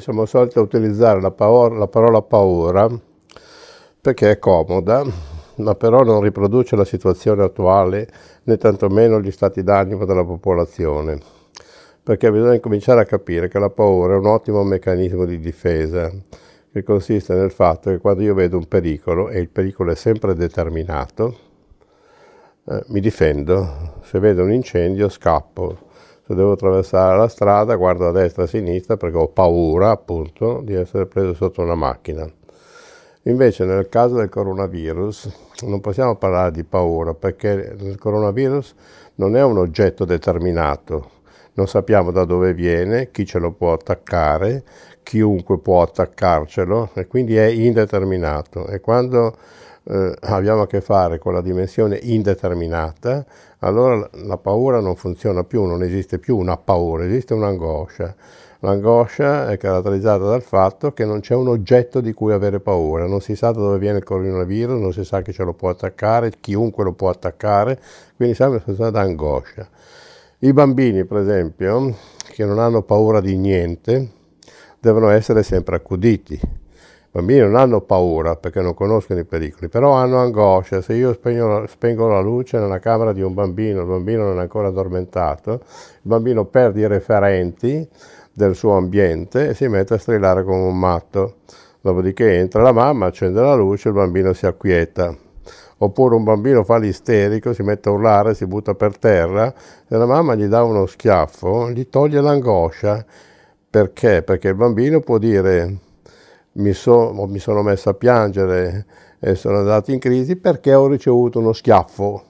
noi siamo soliti utilizzare la, paura, la parola paura perché è comoda, ma però non riproduce la situazione attuale né tantomeno gli stati d'animo della popolazione, perché bisogna cominciare a capire che la paura è un ottimo meccanismo di difesa, che consiste nel fatto che quando io vedo un pericolo, e il pericolo è sempre determinato, eh, mi difendo, se vedo un incendio scappo, se devo attraversare la strada guardo a destra e a sinistra perché ho paura appunto di essere preso sotto una macchina. Invece nel caso del coronavirus non possiamo parlare di paura perché il coronavirus non è un oggetto determinato, non sappiamo da dove viene, chi ce lo può attaccare, chiunque può attaccarcelo e quindi è indeterminato e quando eh, abbiamo a che fare con la dimensione indeterminata, allora la paura non funziona più, non esiste più una paura, esiste un'angoscia. L'angoscia è caratterizzata dal fatto che non c'è un oggetto di cui avere paura, non si sa da dove viene il coronavirus, non si sa chi ce lo può attaccare, chiunque lo può attaccare, quindi siamo in una situazione d'angoscia. I bambini, per esempio, che non hanno paura di niente, devono essere sempre accuditi, bambini non hanno paura perché non conoscono i pericoli, però hanno angoscia. Se io la, spengo la luce nella camera di un bambino, il bambino non è ancora addormentato, il bambino perde i referenti del suo ambiente e si mette a strillare come un matto. Dopodiché entra la mamma, accende la luce, e il bambino si acquieta. Oppure un bambino fa l'isterico, si mette a urlare, si butta per terra e la mamma gli dà uno schiaffo, gli toglie l'angoscia. Perché? Perché il bambino può dire mi, so, mi sono messo a piangere e sono andato in crisi perché ho ricevuto uno schiaffo.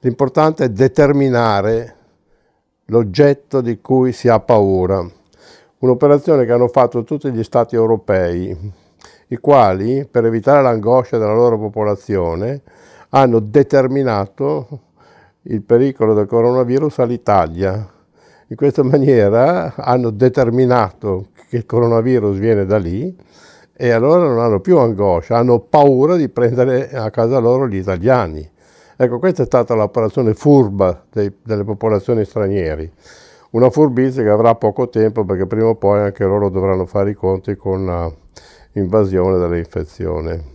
L'importante è determinare l'oggetto di cui si ha paura. Un'operazione che hanno fatto tutti gli stati europei, i quali, per evitare l'angoscia della loro popolazione, hanno determinato il pericolo del coronavirus all'Italia. In questa maniera hanno determinato che il coronavirus viene da lì e allora non hanno più angoscia, hanno paura di prendere a casa loro gli italiani. Ecco, questa è stata l'operazione furba dei, delle popolazioni straniere, una furbizia che avrà poco tempo perché prima o poi anche loro dovranno fare i conti con l'invasione eh, dell'infezione.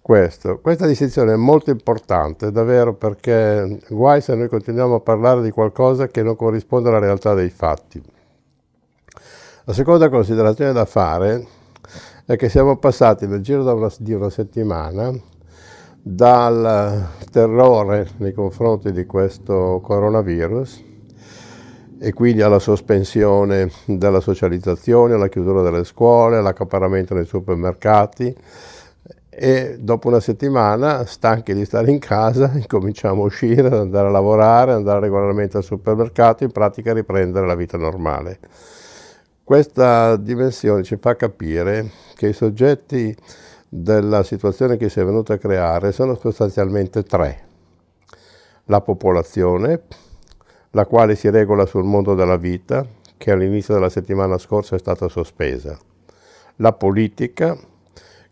Questo. Questa distinzione è molto importante, davvero, perché guai se noi continuiamo a parlare di qualcosa che non corrisponde alla realtà dei fatti. La seconda considerazione da fare è che siamo passati nel giro una, di una settimana dal terrore nei confronti di questo coronavirus e quindi alla sospensione della socializzazione, alla chiusura delle scuole, all'accaparamento nei supermercati e dopo una settimana, stanchi di stare in casa, incominciamo a uscire, ad andare a lavorare, andare regolarmente al supermercato, in pratica riprendere la vita normale. Questa dimensione ci fa capire che i soggetti della situazione che si è venuta a creare sono sostanzialmente tre. La popolazione, la quale si regola sul mondo della vita, che all'inizio della settimana scorsa è stata sospesa. La politica,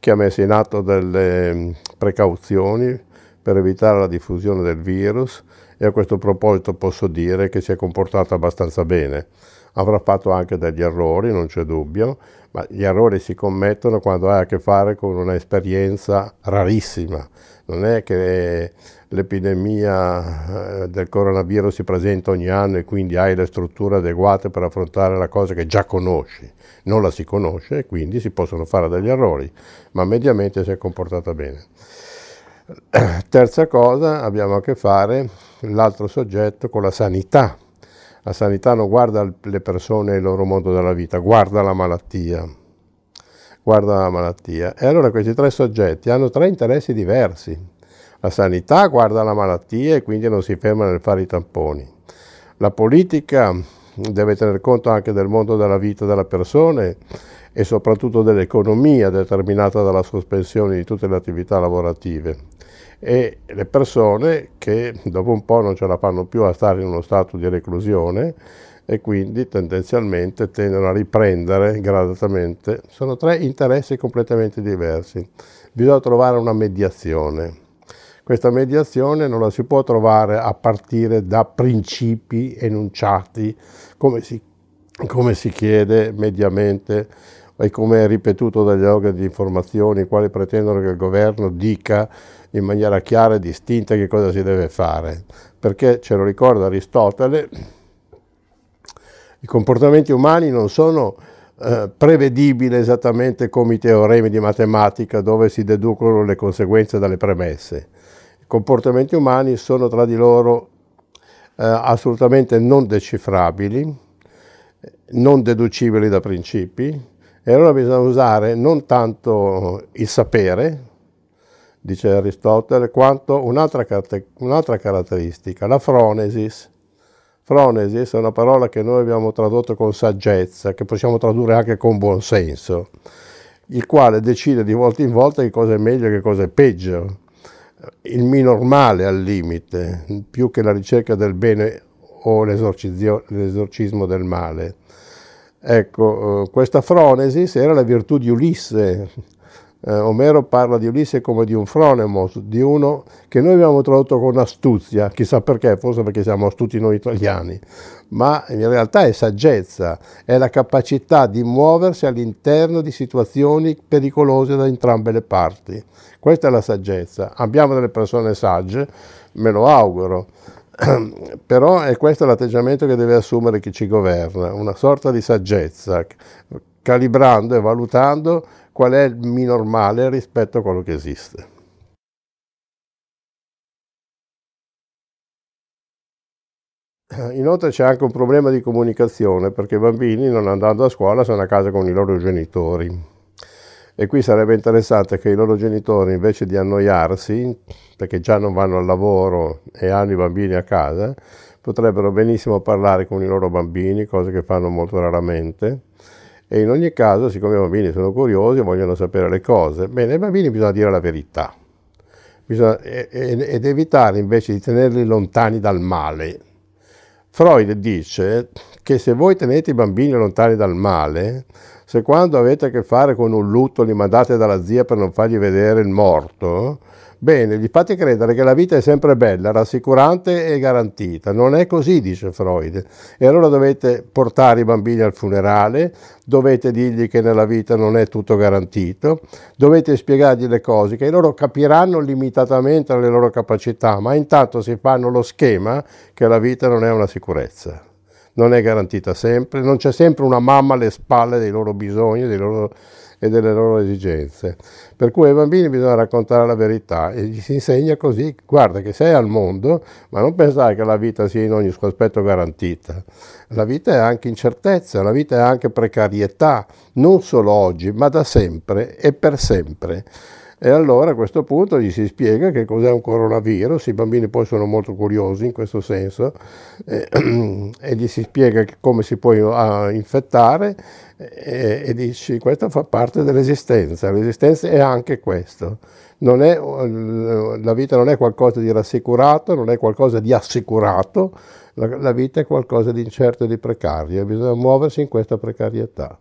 che ha messo in atto delle precauzioni per evitare la diffusione del virus e a questo proposito posso dire che si è comportata abbastanza bene avrà fatto anche degli errori, non c'è dubbio, ma gli errori si commettono quando hai a che fare con un'esperienza rarissima. Non è che l'epidemia eh, del coronavirus si presenta ogni anno e quindi hai le strutture adeguate per affrontare la cosa che già conosci. Non la si conosce e quindi si possono fare degli errori, ma mediamente si è comportata bene. Terza cosa, abbiamo a che fare l'altro soggetto con la sanità la sanità non guarda le persone e il loro modo della vita, guarda la malattia. Guarda la malattia. E allora questi tre soggetti hanno tre interessi diversi. La sanità guarda la malattia e quindi non si ferma nel fare i tamponi. La politica deve tener conto anche del mondo della vita della persona e soprattutto dell'economia determinata dalla sospensione di tutte le attività lavorative e le persone che dopo un po' non ce la fanno più a stare in uno stato di reclusione e quindi tendenzialmente tendono a riprendere gradatamente. Sono tre interessi completamente diversi. Bisogna trovare una mediazione. Questa mediazione non la si può trovare a partire da principi enunciati come si, come si chiede mediamente e come è ripetuto dagli organi di informazione, i quali pretendono che il governo dica in maniera chiara e distinta che cosa si deve fare, perché ce lo ricorda Aristotele, i comportamenti umani non sono eh, prevedibili esattamente come i teoremi di matematica dove si deducono le conseguenze dalle premesse. I comportamenti umani sono tra di loro eh, assolutamente non decifrabili, non deducibili da principi, e allora bisogna usare non tanto il sapere, dice Aristotele, quanto un'altra, un'altra caratteristica, la fronesis. Fronesis è una parola che noi abbiamo tradotto con saggezza, che possiamo tradurre anche con buonsenso, il quale decide di volta in volta che cosa è meglio e che cosa è peggio, il mi normale al limite, più che la ricerca del bene o l'esorcismo del male. Ecco, eh, questa Fronesis era la virtù di Ulisse. Eh, Omero parla di Ulisse come di un fronemos, di uno che noi abbiamo tradotto con astuzia, chissà perché, forse perché siamo astuti noi italiani, ma in realtà è saggezza, è la capacità di muoversi all'interno di situazioni pericolose da entrambe le parti. Questa è la saggezza. Abbiamo delle persone sagge, me lo auguro, Però è questo l'atteggiamento che deve assumere chi ci governa, una sorta di saggezza, calibrando e valutando qual è il minor male rispetto a quello che esiste. Inoltre c'è anche un problema di comunicazione perché i bambini non andando a scuola sono a casa con i loro genitori. E qui sarebbe interessante che i loro genitori, invece di annoiarsi, perché già non vanno al lavoro e hanno i bambini a casa, potrebbero benissimo parlare con i loro bambini, cosa che fanno molto raramente. E in ogni caso, siccome i bambini sono curiosi e vogliono sapere le cose, bene, ai bambini bisogna dire la verità. Bisogna, ed evitare invece di tenerli lontani dal male. Freud dice che se voi tenete i bambini lontani dal male, se quando avete a che fare con un lutto li mandate dalla zia per non fargli vedere il morto, bene, gli fate credere che la vita è sempre bella, rassicurante e garantita. Non è così, dice Freud. E allora dovete portare i bambini al funerale, dovete dirgli che nella vita non è tutto garantito, dovete spiegargli le cose che loro capiranno limitatamente alle loro capacità, ma intanto si fanno lo schema che la vita non è una sicurezza non è garantita sempre, non c'è sempre una mamma alle spalle dei loro bisogni dei loro, e delle loro esigenze. Per cui ai bambini bisogna raccontare la verità e gli si insegna così, guarda che sei al mondo, ma non pensare che la vita sia in ogni suo aspetto garantita. La vita è anche incertezza, la vita è anche precarietà, non solo oggi, ma da sempre e per sempre. E allora a questo punto gli si spiega che cos'è un coronavirus, i bambini poi sono molto curiosi in questo senso, eh, e gli si spiega come si può eh, infettare e, eh, e dici questa fa parte dell'esistenza, l'esistenza è anche questo. È, la vita non è qualcosa di rassicurato, non è qualcosa di assicurato, la, la vita è qualcosa di incerto e di precario, bisogna muoversi in questa precarietà.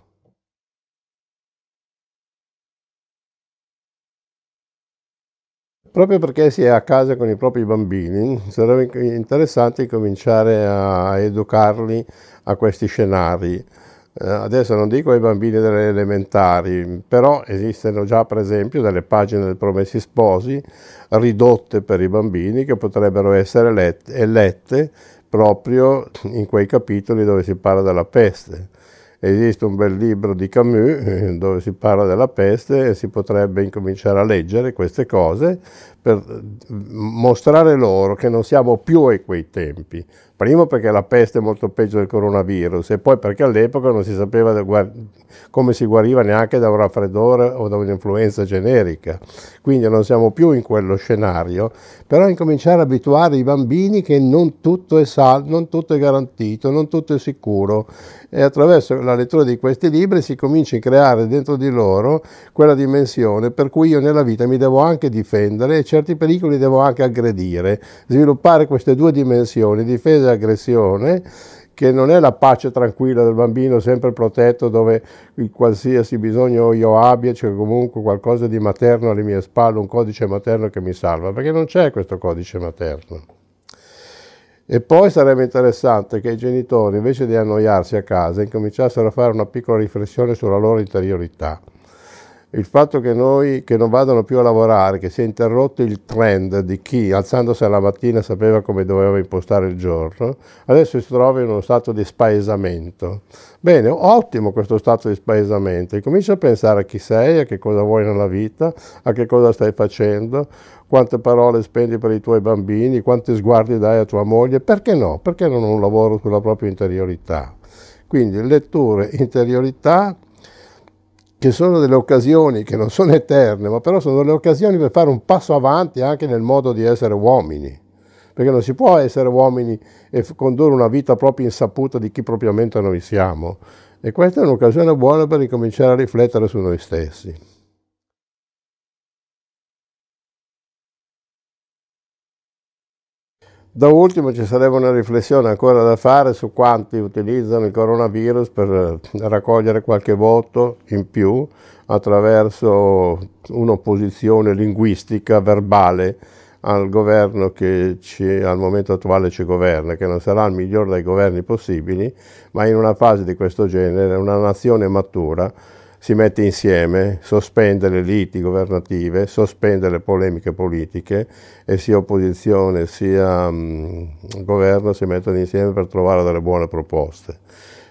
Proprio perché si è a casa con i propri bambini, sarebbe interessante cominciare a educarli a questi scenari. Eh, adesso non dico ai bambini delle elementari, però esistono già per esempio delle pagine del Promessi Sposi ridotte per i bambini che potrebbero essere lette, lette proprio in quei capitoli dove si parla della peste Esiste un bel libro di Camus eh, dove si parla della peste e si potrebbe incominciare a leggere queste cose per mm, mostrare loro che non siamo più a quei tempi. Primo perché la peste è molto peggio del coronavirus e poi perché all'epoca non si sapeva come si guariva neanche da un raffreddore o da un'influenza generica. Quindi non siamo più in quello scenario, però incominciare ad abituare i bambini che non tutto è salvo, non tutto è garantito, non tutto è sicuro e attraverso la lettura di questi libri si comincia a creare dentro di loro quella dimensione per cui io nella vita mi devo anche difendere e certi pericoli devo anche aggredire, sviluppare queste due dimensioni, difesa e aggressione, che non è la pace tranquilla del bambino sempre protetto dove qualsiasi bisogno io abbia c'è cioè comunque qualcosa di materno alle mie spalle, un codice materno che mi salva, perché non c'è questo codice materno. E poi sarebbe interessante che i genitori, invece di annoiarsi a casa, incominciassero a fare una piccola riflessione sulla loro interiorità il fatto che, noi, che non vadano più a lavorare, che si è interrotto il trend di chi alzandosi alla mattina sapeva come doveva impostare il giorno, adesso si trova in uno stato di spaesamento. Bene, ottimo questo stato di spaesamento, comincia a pensare a chi sei, a che cosa vuoi nella vita, a che cosa stai facendo, quante parole spendi per i tuoi bambini, quanti sguardi dai a tua moglie, perché no? Perché non un lavoro sulla propria interiorità? Quindi letture, interiorità, che sono delle occasioni che non sono eterne, ma però sono delle occasioni per fare un passo avanti anche nel modo di essere uomini, perché non si può essere uomini e condurre una vita proprio insaputa di chi propriamente noi siamo. E questa è un'occasione buona per ricominciare a riflettere su noi stessi. Da ultimo ci sarebbe una riflessione ancora da fare su quanti utilizzano il coronavirus per eh, raccogliere qualche voto in più attraverso un'opposizione linguistica verbale al governo che ci, al momento attuale ci governa, che non sarà il miglior dei governi possibili, ma in una fase di questo genere una nazione matura si mette insieme, sospende le liti governative, sospende le polemiche politiche e sia opposizione sia mh, mm, governo si mettono insieme per trovare delle buone proposte.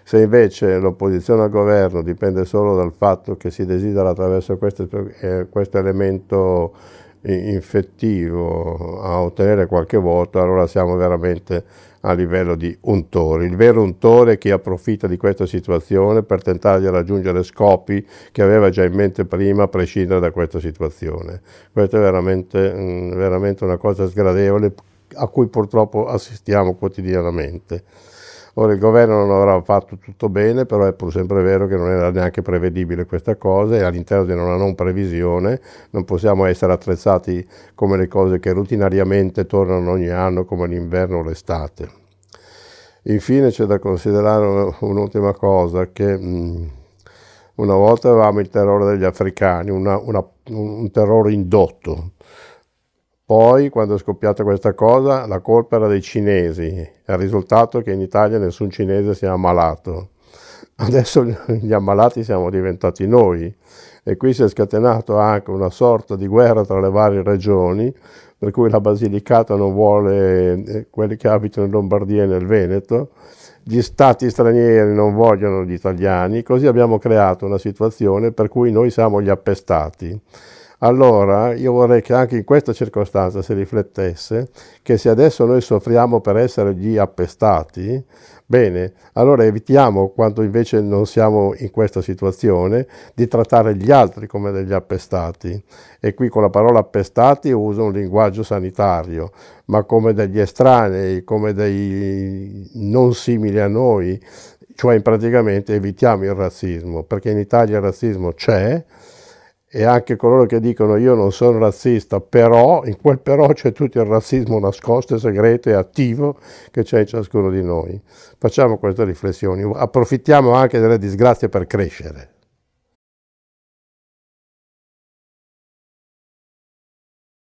Se invece l'opposizione al governo dipende solo dal fatto che si desidera attraverso questo, eh, questo elemento eh, infettivo a ottenere qualche voto, allora siamo veramente a livello di untore. Il vero untore è chi approfitta di questa situazione per tentare di raggiungere scopi che aveva già in mente prima, a prescindere da questa situazione. Questa è veramente, mm, veramente una cosa sgradevole a cui purtroppo assistiamo quotidianamente. Ora il governo non avrà fatto tutto bene, però è pur sempre vero che non era neanche prevedibile questa cosa e all'interno di una non previsione non possiamo essere attrezzati come le cose che rutinariamente tornano ogni anno come l'inverno o l'estate. Infine c'è da considerare un'ultima cosa che... Mh, una volta avevamo il terrore degli africani, una, una, un terrore indotto, poi, quando è scoppiata questa cosa, la colpa era dei cinesi. Il risultato è che in Italia nessun cinese si è ammalato. Adesso gli ammalati siamo diventati noi e qui si è scatenato anche una sorta di guerra tra le varie regioni, per cui la Basilicata non vuole eh, quelli che abitano in Lombardia e nel Veneto, gli stati stranieri non vogliono gli italiani, così abbiamo creato una situazione per cui noi siamo gli appestati. Allora io vorrei che anche in questa circostanza si riflettesse che se adesso noi soffriamo per essere gli appestati, bene, allora evitiamo, quando invece non siamo in questa situazione, di trattare gli altri come degli appestati. E qui con la parola appestati uso un linguaggio sanitario, ma come degli estranei, come dei non simili a noi, cioè praticamente evitiamo il razzismo, perché in Italia il razzismo c'è e anche coloro che dicono io non sono razzista, però in quel però c'è tutto il razzismo nascosto, segreto e attivo che c'è in ciascuno di noi. Facciamo queste riflessioni, approfittiamo anche delle disgrazie per crescere.